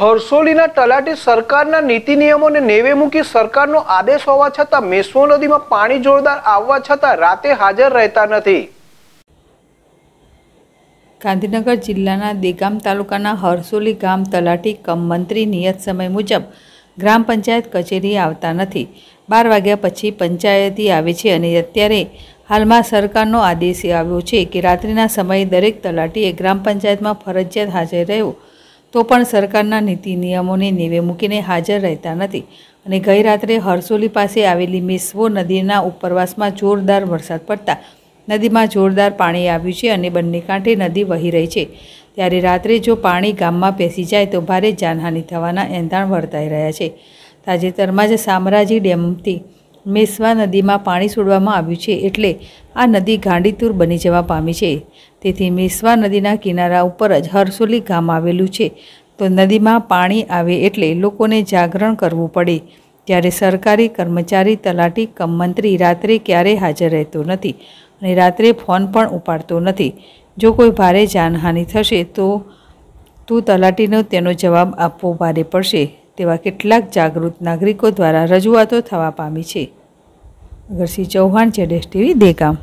હરસોલીના તલાટી સરકારના નીતિ નિયમોને નેવે મૂકી સરકારનો આદેશ હોવા છતાં મેસો નદીમાં પાણી જોરદાર આવવા છતાં રાતે હાજર રહેતા નથી ગાંધીનગર જિલ્લાના દેગામ તાલુકાના હરસોલી ગામ તલાટી કમ મંત્રી નિયત સમય મુજબ ગ્રામ પંચાયત કચેરી આવતા નથી બાર વાગ્યા પછી પંચાયતી આવે છે અને અત્યારે હાલમાં સરકારનો આદેશ આવ્યો છે કે રાત્રિના સમયે દરેક તલાટીએ ગ્રામ પંચાયતમાં ફરજિયાત હાજર રહેવું તો પણ સરકારના નીતિ નિયમોને નેવે મૂકીને હાજર રહેતા નથી અને ગઈ રાત્રે હરસોલી પાસે આવેલી મેસવો નદીના ઉપરવાસમાં જોરદાર વરસાદ પડતા નદીમાં જોરદાર પાણી આવ્યું છે અને બંને કાંઠે નદી વહી રહી છે ત્યારે રાત્રે જો પાણી ગામમાં પેસી જાય તો ભારે જાનહાનિ થવાના એંધાણ વર્તાઈ રહ્યા છે તાજેતરમાં જ શામરાજી ડેમથી મેસવા નદીમાં પાણી છોડવામાં આવ્યું છે એટલે આ નદી ગાંડીતુર બની જવા પામી છે તેથી મેસવા નદીના કિનારા ઉપર જ હરસોલી ગામ આવેલું છે તો નદીમાં પાણી આવે એટલે લોકોને જાગરણ કરવું પડે ત્યારે સરકારી કર્મચારી તલાટી કમ મંત્રી રાત્રે ક્યારેય હાજર રહેતો નથી અને રાત્રે ફોન પણ ઉપાડતો નથી જો કોઈ ભારે જાનહાનિ થશે તો તું તલાટીનો તેનો જવાબ આપવો ભારે પડશે તેવા કેટલાક જાગૃત નાગરિકો દ્વારા રજૂઆતો થવા પામી છે અગરસિંહ ચૌહાણ જેડેશ ટીવી દેગામ